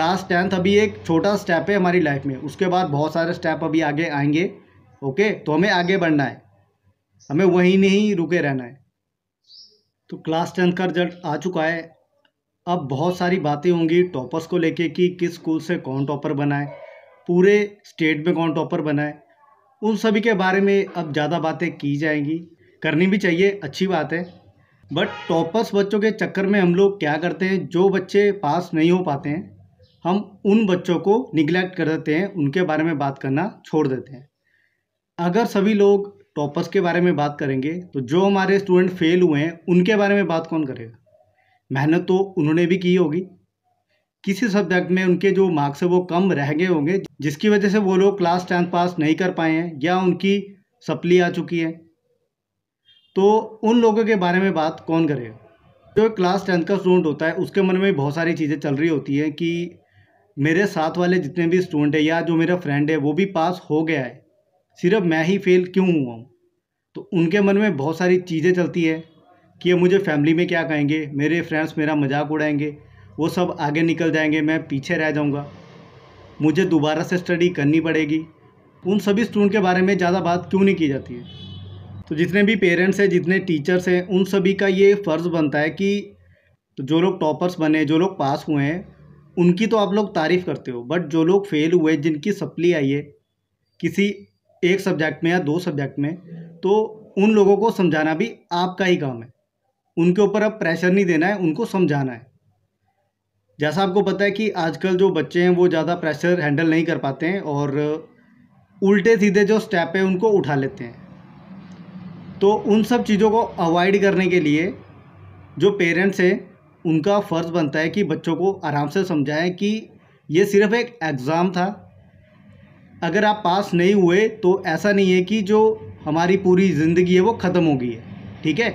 class tenth अभी एक छोटा स्टेप है हमारी लाइफ में उसके बाद बहुत सारे स्टेप अभी आगे आएंगे ओके तो हमें आगे बढ़ना है हमें वहीं नहीं रुके रहना है तो क्लास टेंथ का रिजल्ट आ चुका है अब बहुत सारी बातें होंगी टॉपर्स को लेके कि किस स्कूल से कौन टॉपर बनाए पूरे स्टेट में कौन टॉपर बनाए उन सभी के बारे में अब ज़्यादा बातें की जाएंगी करनी भी चाहिए अच्छी बात है बट टॉपर्स बच्चों के चक्कर में हम लोग क्या करते हैं जो बच्चे पास नहीं हो पाते हैं हम उन बच्चों को निग्लेक्ट कर देते हैं उनके बारे में बात करना छोड़ देते हैं अगर सभी लोग टॉपर्स के बारे में बात करेंगे तो जो हमारे स्टूडेंट फेल हुए हैं उनके बारे में बात कौन करेगा मेहनत तो उन्होंने भी की होगी किसी सब्जेक्ट में उनके जो मार्क्स है वो कम रह गए होंगे जिसकी वजह से वो लोग क्लास टेंथ पास नहीं कर पाए हैं या उनकी सप्ली आ चुकी है तो उन लोगों के बारे में बात कौन करेगा जो क्लास टेंथ का स्टूडेंट होता है उसके मन में बहुत सारी चीज़ें चल रही होती हैं कि मेरे साथ वाले जितने भी स्टूडेंट हैं या जो मेरा फ्रेंड है वो भी पास हो गया है सिर्फ मैं ही फेल क्यों हुआ हूँ तो उनके मन में बहुत सारी चीज़ें चलती है कि ये मुझे फैमिली में क्या कहेंगे मेरे फ्रेंड्स मेरा मजाक उड़ाएंगे वो सब आगे निकल जाएंगे मैं पीछे रह जाऊँगा मुझे दोबारा से स्टडी करनी पड़ेगी उन सभी स्टूडेंट के बारे में ज़्यादा बात क्यों नहीं की जाती है तो जितने भी पेरेंट्स हैं जितने टीचर्स हैं उन सभी का ये फ़र्ज़ बनता है कि जो लोग टॉपर्स बने जो लोग पास हुए हैं उनकी तो आप लोग तारीफ़ करते हो बट जो लोग फेल हुए जिनकी सप्ली आई है किसी एक सब्जेक्ट में या दो सब्जेक्ट में तो उन लोगों को समझाना भी आपका ही काम है उनके ऊपर अब प्रेशर नहीं देना है उनको समझाना है जैसा आपको पता है कि आजकल जो बच्चे हैं वो ज़्यादा प्रेशर हैंडल नहीं कर पाते हैं और उल्टे सीधे जो स्टेप है उनको उठा लेते हैं तो उन सब चीज़ों को अवॉइड करने के लिए जो पेरेंट्स हैं उनका फ़र्ज़ बनता है कि बच्चों को आराम से समझाएं कि ये सिर्फ़ एक एग्ज़ाम था अगर आप पास नहीं हुए तो ऐसा नहीं है कि जो हमारी पूरी ज़िंदगी है वो ख़त्म हो गई है ठीक है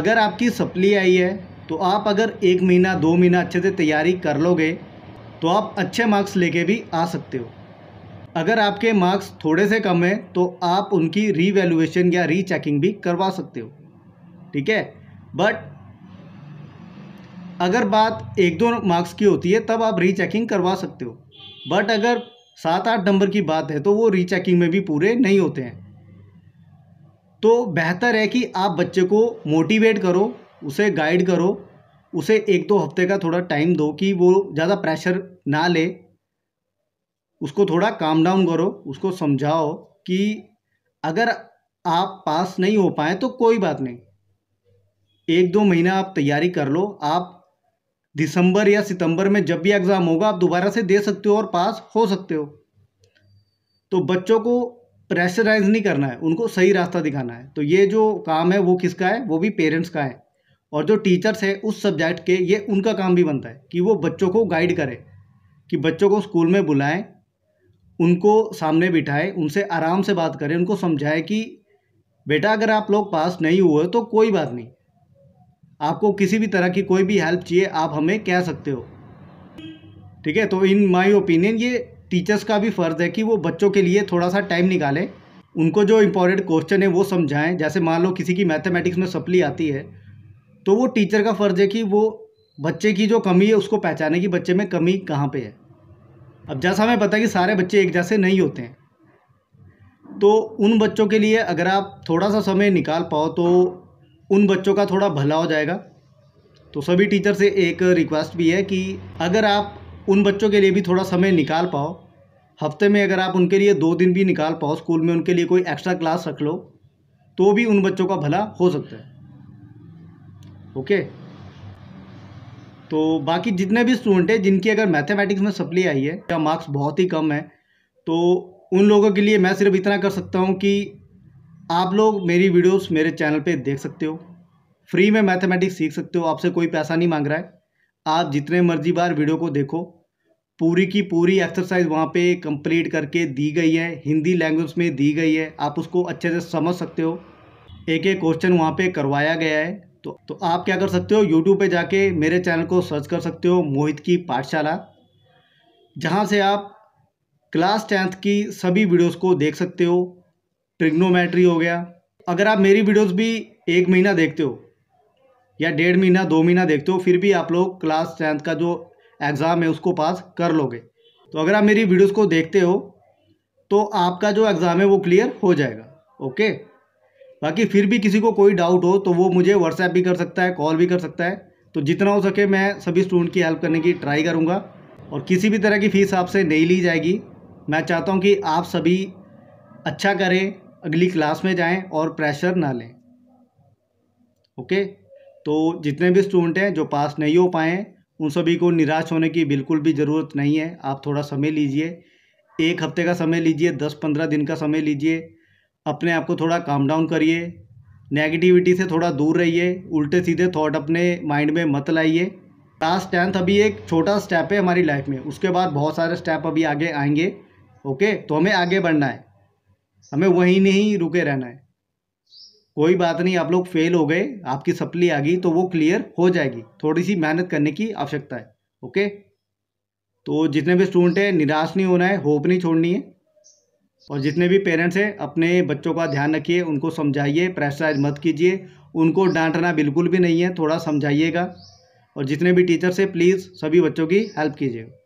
अगर आपकी सप्ली आई है तो आप अगर एक महीना दो महीना अच्छे से तैयारी कर लोगे तो आप अच्छे मार्क्स लेके भी आ सकते हो अगर आपके मार्क्स थोड़े से कम हैं तो आप उनकी रीवैल्यूएशन या रीचेकिंग भी करवा सकते हो ठीक है बट अगर बात एक दो मार्क्स की होती है तब आप रीचेकिंग करवा सकते हो बट अगर सात आठ नंबर की बात है तो वो रीचेकिंग में भी पूरे नहीं होते हैं तो बेहतर है कि आप बच्चे को मोटिवेट करो उसे गाइड करो उसे एक दो हफ्ते का थोड़ा टाइम दो कि वो ज़्यादा प्रेशर ना ले उसको थोड़ा काम डाउन करो उसको समझाओ कि अगर आप पास नहीं हो पाए तो कोई बात नहीं एक दो महीना आप तैयारी कर लो आप दिसंबर या सितंबर में जब भी एग्ज़ाम होगा आप दोबारा से दे सकते हो और पास हो सकते हो तो बच्चों को प्रेशराइज नहीं करना है उनको सही रास्ता दिखाना है तो ये जो काम है वो किसका है वो भी पेरेंट्स का है और जो टीचर्स है उस सब्जेक्ट के ये उनका काम भी बनता है कि वो बच्चों को गाइड करें कि बच्चों को स्कूल में बुलाएं उनको सामने बिठाएं उनसे आराम से बात करें उनको समझाएं कि बेटा अगर आप लोग पास नहीं हुए तो कोई बात नहीं आपको किसी भी तरह की कोई भी हेल्प चाहिए आप हमें कह सकते हो ठीक है तो इन माई ओपिनियन ये टीचर्स का भी फ़र्ज़ है कि वो बच्चों के लिए थोड़ा सा टाइम निकालें उनको जो इम्पोर्टेंट क्वेश्चन है वो समझाएं जैसे मान लो किसी की मैथमेटिक्स में सप्ली आती है तो वो टीचर का फ़र्ज़ है कि वो बच्चे की जो कमी है उसको पहचाने कि बच्चे में कमी कहाँ पर है अब जैसा हमें पता है कि सारे बच्चे एक जैसे नहीं होते हैं तो उन बच्चों के लिए अगर आप थोड़ा सा समय निकाल पाओ तो उन बच्चों का थोड़ा भला हो जाएगा तो सभी टीचर से एक रिक्वेस्ट भी है कि अगर आप उन बच्चों के लिए भी थोड़ा समय निकाल पाओ हफ्ते में अगर आप उनके लिए दो दिन भी निकाल पाओ स्कूल में उनके लिए कोई एक्स्ट्रा क्लास रख लो तो भी उन बच्चों का भला हो सकता है ओके तो बाकी जितने भी स्टूडेंट हैं जिनकी अगर मैथमेटिक्स में सप्ली आई है या मार्क्स बहुत ही कम है तो उन लोगों के लिए मैं सिर्फ इतना कर सकता हूँ कि आप लोग मेरी वीडियोस मेरे चैनल पे देख सकते हो फ्री में मैथमेटिक्स सीख सकते हो आपसे कोई पैसा नहीं मांग रहा है आप जितने मर्जी बार वीडियो को देखो पूरी की पूरी एक्सरसाइज वहाँ पे कंप्लीट करके दी गई है हिंदी लैंग्वेज में दी गई है आप उसको अच्छे से समझ सकते हो एक एक क्वेश्चन वहाँ पर करवाया गया है तो तो आप क्या कर सकते हो यूट्यूब पर जाके मेरे चैनल को सर्च कर सकते हो मोहित की पाठशाला जहाँ से आप क्लास टेंथ की सभी वीडियोस को देख सकते हो ट्रिग्नोमेट्री हो गया अगर आप मेरी वीडियोस भी एक महीना देखते हो या डेढ़ महीना दो महीना देखते हो फिर भी आप लोग क्लास टेंथ का जो एग्ज़ाम है उसको पास कर लोगे तो अगर आप मेरी वीडियोस को देखते हो तो आपका जो एग्ज़ाम है वो क्लियर हो जाएगा ओके बाकी फिर भी किसी को कोई डाउट हो तो वो मुझे व्हाट्सएप भी कर सकता है कॉल भी कर सकता है तो जितना हो सके मैं सभी स्टूडेंट की हेल्प करने की ट्राई करूँगा और किसी भी तरह की फ़ीस आपसे नहीं ली जाएगी मैं चाहता हूँ कि आप सभी अच्छा करें अगली क्लास में जाएं और प्रेशर ना लें ओके तो जितने भी स्टूडेंट हैं जो पास नहीं हो पाए उन सभी को निराश होने की बिल्कुल भी ज़रूरत नहीं है आप थोड़ा समय लीजिए एक हफ्ते का समय लीजिए दस पंद्रह दिन का समय लीजिए अपने आप को थोड़ा काम डाउन करिए नेगेटिविटी से थोड़ा दूर रहिए उल्टे सीधे थॉट अपने माइंड में मत लाइए क्लास टेंथ अभी एक छोटा स्टेप है हमारी लाइफ में उसके बाद बहुत सारे स्टेप अभी आगे आएंगे ओके तो हमें आगे बढ़ना है हमें वहीं नहीं रुके रहना है कोई बात नहीं आप लोग फेल हो गए आपकी सप्ली आ गई तो वो क्लियर हो जाएगी थोड़ी सी मेहनत करने की आवश्यकता है ओके तो जितने भी स्टूडेंट हैं निराश नहीं होना है होप नहीं छोड़नी है और जितने भी पेरेंट्स हैं अपने बच्चों का ध्यान रखिए उनको समझाइए प्रेशराइज मत कीजिए उनको डांटना बिल्कुल भी नहीं है थोड़ा समझाइएगा और जितने भी टीचर्स हैं प्लीज़ सभी बच्चों की हेल्प कीजिए